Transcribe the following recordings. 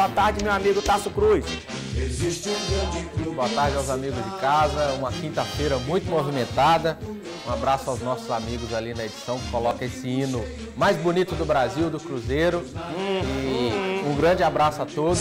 Boa tarde, meu amigo Tasso Cruz. Boa tarde aos amigos de casa. Uma quinta-feira muito movimentada. Um abraço aos nossos amigos ali na edição que coloca esse hino mais bonito do Brasil, do Cruzeiro. E um grande abraço a todos.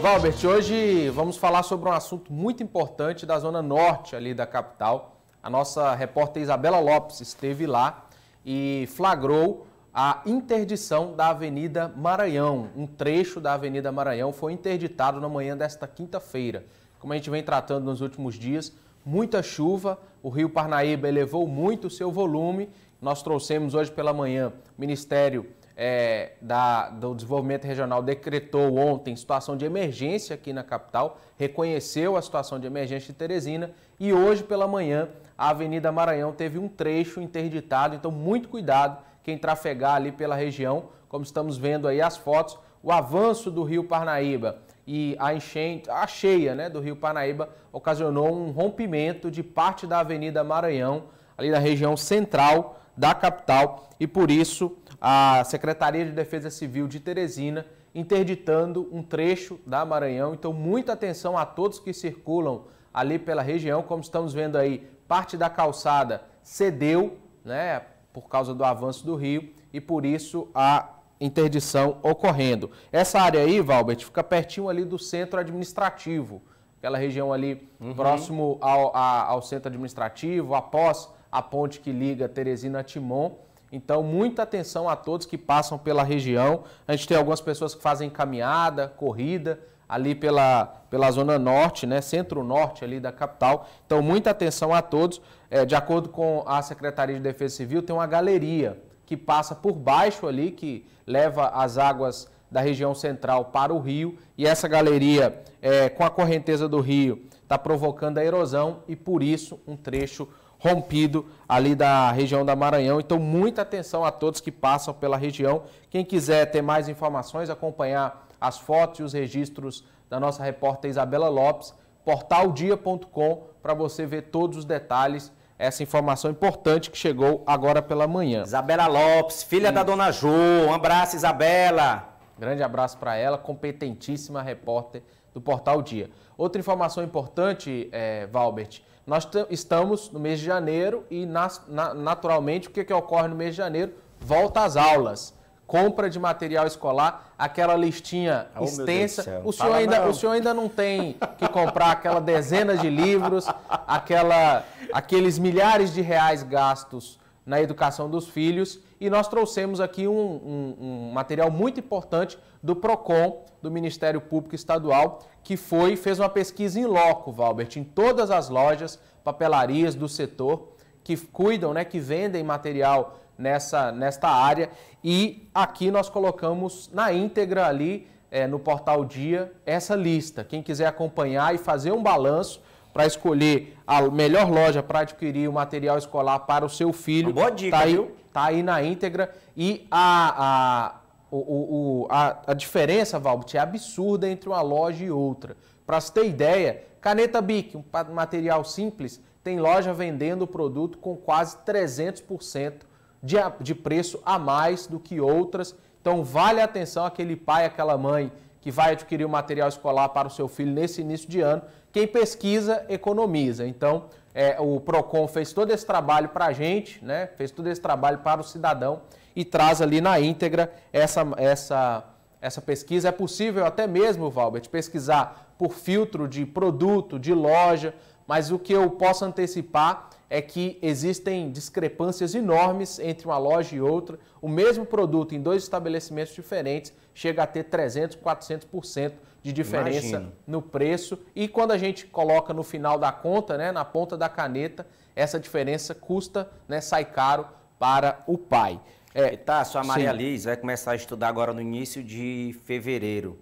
Valbert, hoje vamos falar sobre um assunto muito importante da zona norte ali da capital. A nossa repórter Isabela Lopes esteve lá e flagrou a interdição da Avenida Maranhão. Um trecho da Avenida Maranhão foi interditado na manhã desta quinta-feira. Como a gente vem tratando nos últimos dias, muita chuva, o Rio Parnaíba elevou muito o seu volume. Nós trouxemos hoje pela manhã o Ministério é, da, do Desenvolvimento Regional decretou ontem situação de emergência aqui na capital, reconheceu a situação de emergência de Teresina e hoje pela manhã a Avenida Maranhão teve um trecho interditado, então muito cuidado quem trafegar ali pela região, como estamos vendo aí as fotos, o avanço do Rio Parnaíba e a enchente, a cheia né, do Rio Parnaíba ocasionou um rompimento de parte da Avenida Maranhão, ali na região central da capital, e por isso a Secretaria de Defesa Civil de Teresina interditando um trecho da Maranhão. Então, muita atenção a todos que circulam ali pela região, como estamos vendo aí, parte da calçada cedeu, né? por causa do avanço do rio e por isso a interdição ocorrendo. Essa área aí, Valbert, fica pertinho ali do centro administrativo, aquela região ali uhum. próximo ao, a, ao centro administrativo, após a ponte que liga Teresina a Timon. Então, muita atenção a todos que passam pela região. A gente tem algumas pessoas que fazem caminhada, corrida, ali pela, pela zona norte, né, centro-norte ali da capital. Então, muita atenção a todos. É, de acordo com a Secretaria de Defesa Civil, tem uma galeria que passa por baixo ali, que leva as águas da região central para o rio. E essa galeria, é, com a correnteza do rio, está provocando a erosão e, por isso, um trecho rompido ali da região da Maranhão. Então, muita atenção a todos que passam pela região. Quem quiser ter mais informações, acompanhar as fotos e os registros da nossa repórter Isabela Lopes, portaldia.com, para você ver todos os detalhes essa informação importante que chegou agora pela manhã. Isabela Lopes, filha Sim. da hum. dona Jo. Um abraço, Isabela. Grande abraço para ela, competentíssima repórter do Portal Dia. Outra informação importante, é, Valbert, nós estamos no mês de janeiro e, na, naturalmente, o que, que ocorre no mês de janeiro? Volta às aulas compra de material escolar, aquela listinha ah, oh, extensa. O tá senhor, ainda, não. o senhor ainda não tem que comprar aquela dezena de livros, aquela, aqueles milhares de reais gastos na educação dos filhos. E nós trouxemos aqui um, um, um material muito importante do PROCON, do Ministério Público Estadual, que foi fez uma pesquisa em loco, Valbert, em todas as lojas, papelarias do setor que cuidam, né, que vendem material nessa, nesta área. E aqui nós colocamos na íntegra ali é, no portal Dia essa lista. Quem quiser acompanhar e fazer um balanço para escolher a melhor loja para adquirir o material escolar para o seu filho. Uma boa dica, tá aí, viu? Tá aí na íntegra. E a, a o, o, a, a, diferença, Valbut, é absurda entre uma loja e outra. Para se ter ideia, caneta BIC, um material simples, tem loja vendendo o produto com quase 300% de, de preço a mais do que outras. Então, vale a atenção aquele pai, aquela mãe que vai adquirir o material escolar para o seu filho nesse início de ano. Quem pesquisa, economiza. Então, é, o PROCON fez todo esse trabalho para a gente, né? fez todo esse trabalho para o cidadão e traz ali na íntegra essa, essa, essa pesquisa. É possível até mesmo, Valbert, pesquisar por filtro de produto, de loja, mas o que eu posso antecipar é que existem discrepâncias enormes entre uma loja e outra. O mesmo produto em dois estabelecimentos diferentes chega a ter 300, 400% de diferença no preço. E quando a gente coloca no final da conta, né, na ponta da caneta, essa diferença custa, né, sai caro para o pai. É, tá, sua Maria sim. Liz vai começar a estudar agora no início de fevereiro.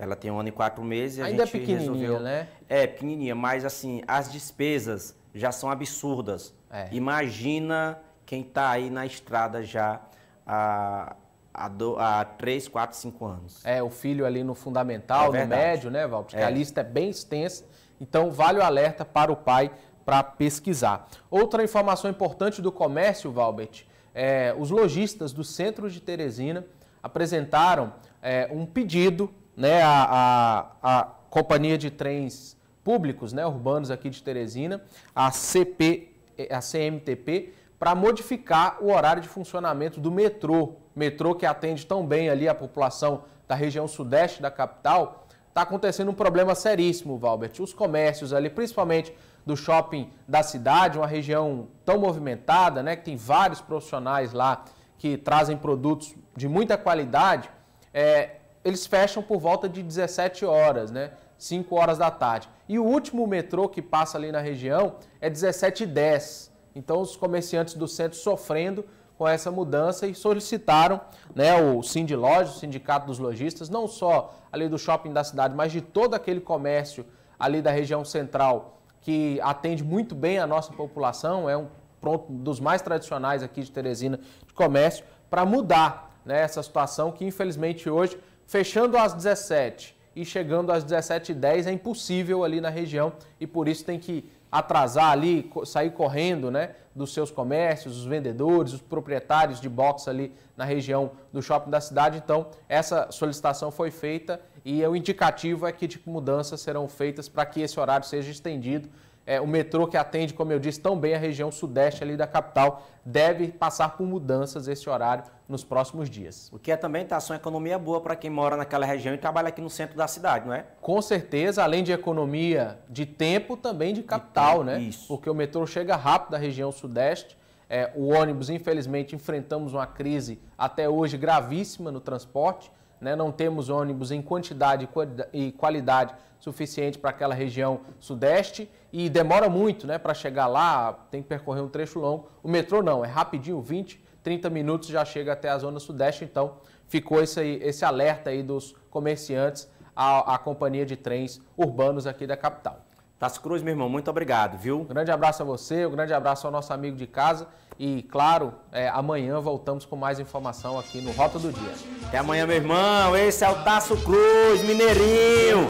Ela tem um ano e quatro meses. Ainda a é gente é pequenininha, resolveu... né? É, pequenininha, mas assim, as despesas já são absurdas. É. Imagina quem está aí na estrada já há, há, do, há 3, anos. É, o filho ali no fundamental, é no médio, né, Val? Porque é. a lista é bem extensa, então vale o alerta para o pai para pesquisar. Outra informação importante do comércio, Valbert, é, os lojistas do centro de Teresina apresentaram é, um pedido né, a, a, a Companhia de Trens Públicos né, Urbanos aqui de Teresina, a, CP, eh, a CMTP, para modificar o horário de funcionamento do metrô. Metrô que atende tão bem ali a população da região sudeste da capital, está acontecendo um problema seríssimo, Valbert. Os comércios ali, principalmente do shopping da cidade, uma região tão movimentada, né, que tem vários profissionais lá que trazem produtos de muita qualidade, é, eles fecham por volta de 17 horas, né? 5 horas da tarde. E o último metrô que passa ali na região é 17h10. Então os comerciantes do centro sofrendo com essa mudança e solicitaram né, o Sind Lojas, o Sindicato dos Lojistas, não só ali do shopping da cidade, mas de todo aquele comércio ali da região central que atende muito bem a nossa população, é um pronto, dos mais tradicionais aqui de Teresina de comércio, para mudar né, essa situação que infelizmente hoje Fechando às 17 e chegando às 17h10 é impossível ali na região e por isso tem que atrasar ali, sair correndo né, dos seus comércios, os vendedores, os proprietários de box ali na região do shopping da cidade. Então, essa solicitação foi feita e o indicativo é que tipo, mudanças serão feitas para que esse horário seja estendido é, o metrô que atende, como eu disse, tão bem a região sudeste ali da capital, deve passar por mudanças esse horário nos próximos dias. O que é também, tá, uma economia boa para quem mora naquela região e trabalha aqui no centro da cidade, não é? Com certeza, além de economia de tempo, também de capital, de né? Isso. Porque o metrô chega rápido da região sudeste, é, o ônibus, infelizmente, enfrentamos uma crise até hoje gravíssima no transporte, né? não temos ônibus em quantidade e qualidade suficiente para aquela região sudeste e demora muito né, para chegar lá, tem que percorrer um trecho longo. O metrô não, é rapidinho, 20, 30 minutos já chega até a zona sudeste, então ficou esse, aí, esse alerta aí dos comerciantes à, à companhia de trens urbanos aqui da capital. Tasso Cruz, meu irmão, muito obrigado, viu? Um grande abraço a você, um grande abraço ao nosso amigo de casa. E, claro, é, amanhã voltamos com mais informação aqui no Rota do Dia. Até amanhã, meu irmão. Esse é o Tasso Cruz, Mineirinho.